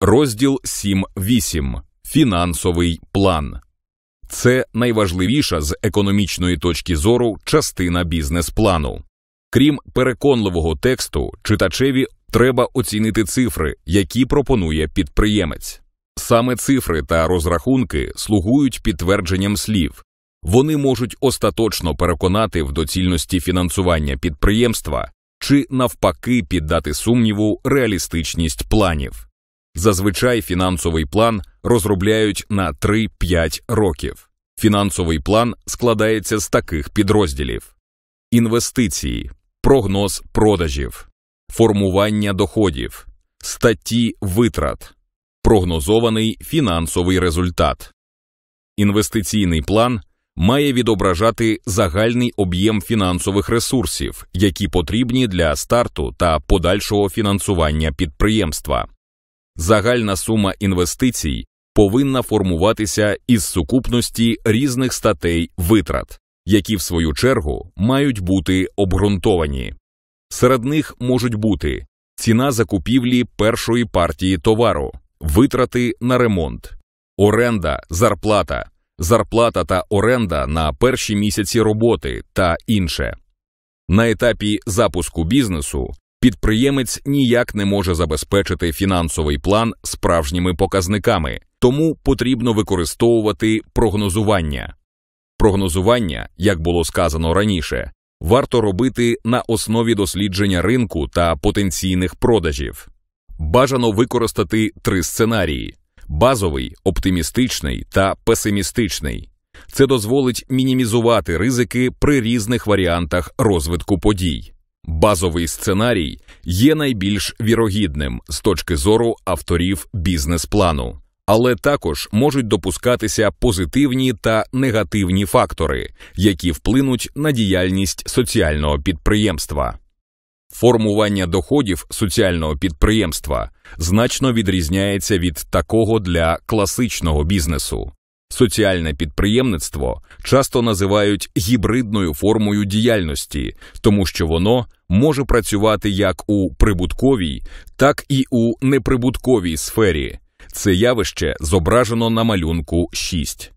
Розділ 7.8. Фінансовий план це найважливіша з економічної точки зору частина бізнес-плану. Крім переконливого тексту, читачеві треба оцінити цифри, які пропонує підприємець. Саме цифри та розрахунки слугують підтвердженням слів, вони можуть остаточно переконати в доцільності фінансування підприємства чи навпаки піддати сумніву реалістичність планів. Зазвичай фінансовий план розробляють на 3-5 років. Фінансовий план складається з таких підрозділів: інвестиції, прогноз продажів, формування доходів, статті витрат, прогнозований фінансовий результат. Інвестиційний план має відображати загальний об'єм фінансових ресурсів, які потрібні для старту та подальшого фінансування підприємства. Загальна сума інвестицій повинна формуватися із сукупності різних статей витрат, які в свою чергу мають бути обґрунтовані. Серед них можуть бути ціна закупівлі першої партії товару, витрати на ремонт, оренда, зарплата, зарплата та оренда на перші місяці роботи та інше. На етапі запуску бізнесу Підприємець ніяк не може забезпечити фінансовий план справжніми показниками, тому потрібно використовувати прогнозування. Прогнозування, як було сказано раніше, варто робити на основі дослідження ринку та потенційних продажів. Бажано використати три сценарії базовий, оптимістичний та песимістичний. Це дозволить мінімізувати ризики при різних варіантах розвитку подій. Базовий сценарій є найбільш вірогідним з точки зору авторів бізнес-плану, але також можуть допускатися позитивні та негативні фактори, які вплинуть на діяльність соціального підприємства. Формування доходів соціального підприємства значно відрізняється від такого для класичного бізнесу. Соціальне підприємництво часто називають гібридною формою діяльності, тому що воно може працювати як у прибутковій, так і у неприбутковій сфері. Це явище зображено на малюнку 6.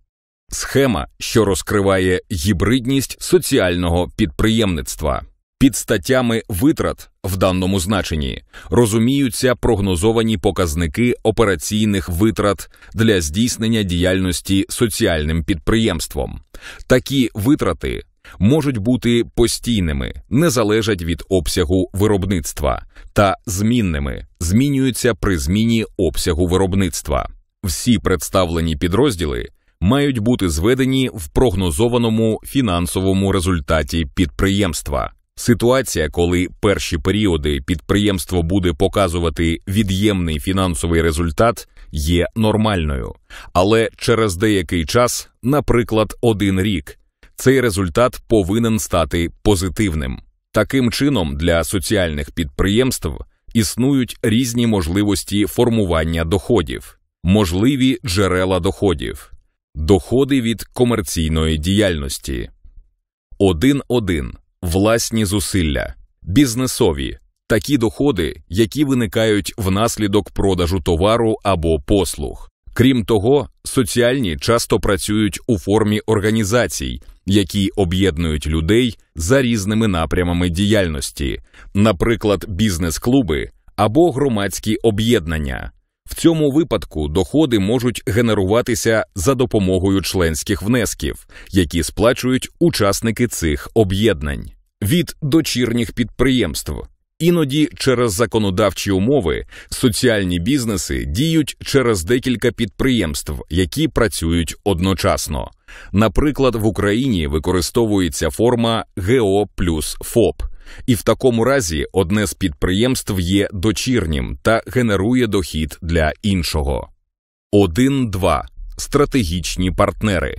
Схема, що розкриває гібридність соціального підприємництва. Під статтями витрат в даному значенні розуміються прогнозовані показники операційних витрат для здійснення діяльності соціальним підприємством. Такі витрати можуть бути постійними, не залежать від обсягу виробництва, та змінними змінюються при зміні обсягу виробництва. Всі представлені підрозділи мають бути зведені в прогнозованому фінансовому результаті підприємства. Ситуація, коли перші періоди підприємство буде показувати від'ємний фінансовий результат, є нормальною, але через деякий час, наприклад, один рік, цей результат повинен стати позитивним. Таким чином, для соціальних підприємств існують різні можливості формування доходів, можливі джерела доходів, доходи від комерційної діяльності. 1.1. власні зусилля, бізнесові такі доходи, які виникають внаслідок продажу товару або послуг. Крім того, соціальні часто працюють у формі організацій, які об'єднують людей за різними напрямами діяльності, наприклад, бізнес-клуби або громадські об'єднання. В цьому випадку доходи можуть генеруватися за допомогою членських внесків, які сплачують учасники цих об'єднань від дочірніх підприємств. Іноді через законодавчі умови соціальні бізнеси діють через декілька підприємств, які працюють одночасно. Наприклад, в Україні використовується форма ГО плюс ФОП, і в такому разі одне з підприємств є дочірнім та генерує дохід для іншого. 1.2. стратегічні партнери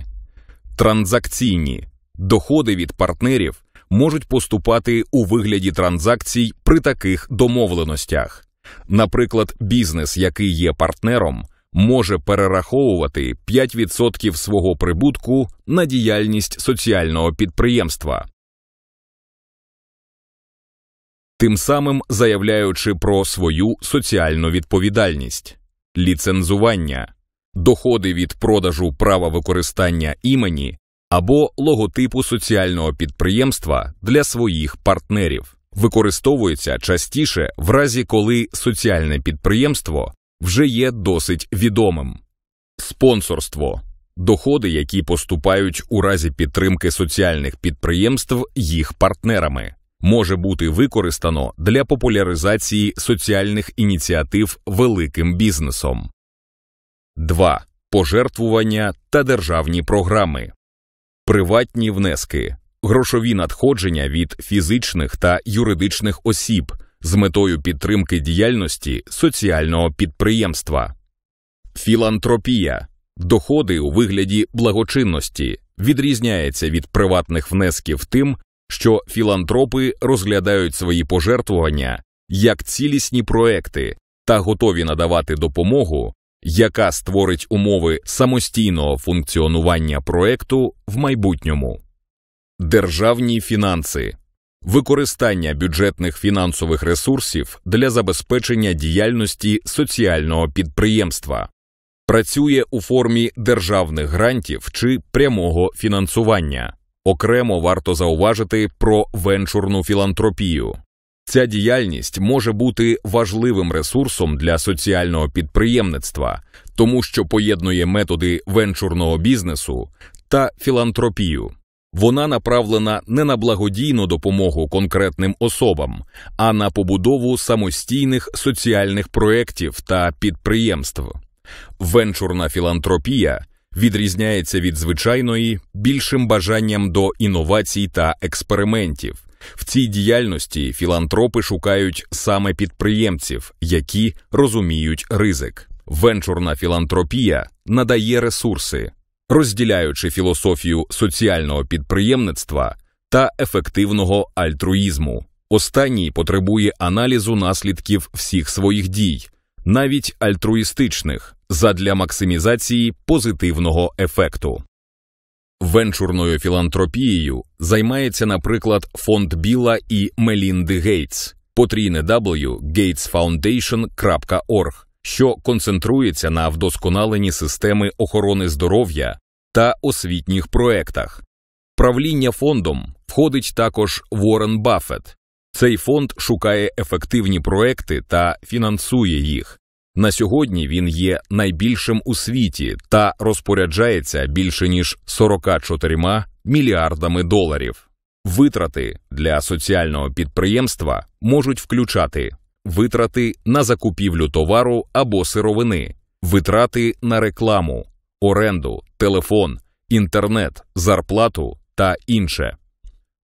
транзакційні доходи від партнерів можуть поступати у вигляді транзакцій при таких домовленостях. Наприклад, бізнес, який є партнером, може перераховувати 5% свого прибутку на діяльність соціального підприємства. Тим самим заявляючи про свою соціальну відповідальність, ліцензування, доходи від продажу права використання імені або логотипу соціального підприємства для своїх партнерів, використовується частіше в разі, коли соціальне підприємство вже є досить відомим. Спонсорство доходи, які поступають у разі підтримки соціальних підприємств їх партнерами. Може бути використано для популяризації соціальних ініціатив великим бізнесом. 2. пожертвування та державні програми приватні внески, грошові надходження від фізичних та юридичних осіб з метою підтримки діяльності соціального підприємства, філантропія, доходи у вигляді благочинності відрізняється від приватних внесків тим, що філантропи розглядають свої пожертвування як цілісні проекти та готові надавати допомогу яка створить умови самостійного функціонування проекту в майбутньому, державні фінанси, використання бюджетних фінансових ресурсів для забезпечення діяльності соціального підприємства, працює у формі державних грантів чи прямого фінансування. Окремо варто зауважити про венчурну філантропію. Ця діяльність може бути важливим ресурсом для соціального підприємництва, тому що поєднує методи венчурного бізнесу та філантропію. Вона направлена не на благодійну допомогу конкретним особам, а на побудову самостійних соціальних проєктів та підприємств. Венчурна філантропія відрізняється від звичайної більшим бажанням до інновацій та експериментів. В цій діяльності філантропи шукають саме підприємців, які розуміють ризик. Венчурна філантропія надає ресурси, розділяючи філософію соціального підприємництва та ефективного альтруїзму. Останній потребує аналізу наслідків всіх своїх дій, навіть альтруїстичних, задля максимізації позитивного ефекту. Венчурною філантропією займається, наприклад, фонд Біла і Мелінди Гейтс, потрійне W що концентрується на вдосконаленні системи охорони здоров'я та освітніх проектах. Правління фондом входить також Уоррен Баффет. Цей фонд шукає ефективні проекти та фінансує їх. На сьогодні він є найбільшим у світі та розпоряджається більше ніж 44 мільярдами доларів. Витрати для соціального підприємства можуть включати витрати на закупівлю товару або сировини, витрати на рекламу, оренду, телефон, інтернет, зарплату та інше.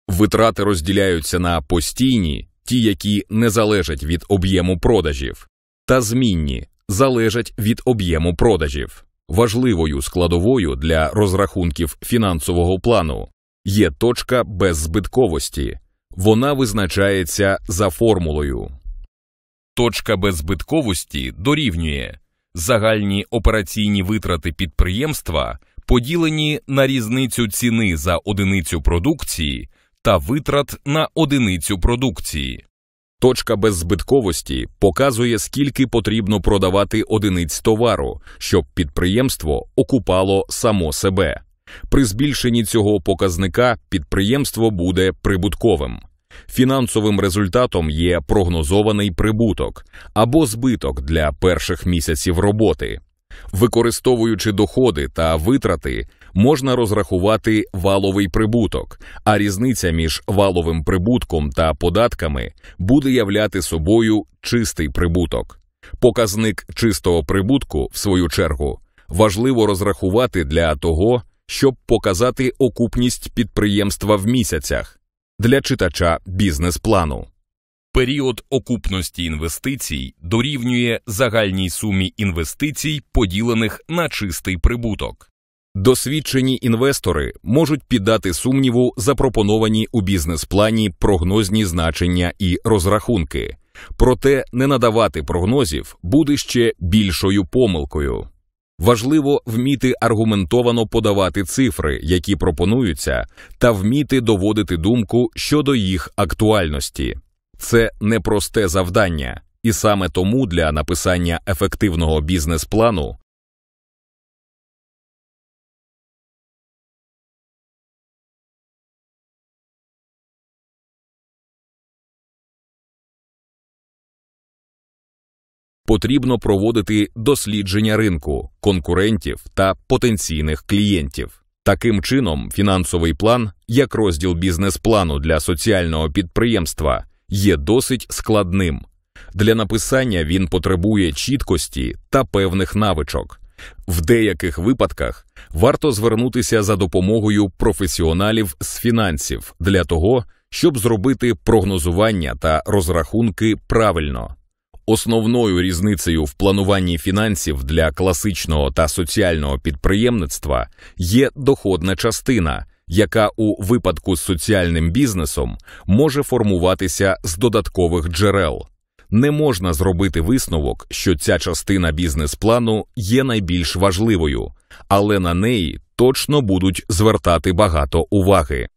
Витрати розділяються на постійні, ті, які не залежать від об'єму продажів, та змінні залежать від об'єму продажів. Важливою складовою для розрахунків фінансового плану є точка беззбитковості. Вона визначається за формулою. Точка беззбитковості дорівнює загальні операційні витрати підприємства, поділені на різницю ціни за одиницю продукції та витрат на одиницю продукції. Точка беззбитковості показує, скільки потрібно продавати одиниць товару, щоб підприємство окупало само себе. При збільшенні цього показника підприємство буде прибутковим. Фінансовим результатом є прогнозований прибуток або збиток для перших місяців роботи. Використовуючи доходи та витрати, можна розрахувати валовий прибуток, а різниця між валовим прибутком та податками буде являти собою чистий прибуток. Показник чистого прибутку, в свою чергу, важливо розрахувати для того, щоб показати окупність підприємства в місяцях для читача бізнес-плану. Період окупності інвестицій дорівнює загальній сумі інвестицій, поділених на чистий прибуток. Досвідчені інвестори можуть піддати сумніву запропоновані у бізнес-плані прогнозні значення і розрахунки, проте не надавати прогнозів буде ще більшою помилкою. Важливо вміти аргументовано подавати цифри, які пропонуються, та вміти доводити думку щодо їх актуальності. Це непросте завдання, і саме тому для написання ефективного бізнес-плану. Потрібно проводити дослідження ринку, конкурентів та потенційних клієнтів. Таким чином, фінансовий план, як розділ бізнес-плану для соціального підприємства, є досить складним. Для написання він потребує чіткості та певних навичок. В деяких випадках варто звернутися за допомогою професіоналів з фінансів для того, щоб зробити прогнозування та розрахунки правильно. Основною різницею в плануванні фінансів для класичного та соціального підприємництва є доходна частина, яка у випадку з соціальним бізнесом може формуватися з додаткових джерел. Не можна зробити висновок, що ця частина бізнес-плану є найбільш важливою, але на неї точно будуть звертати багато уваги.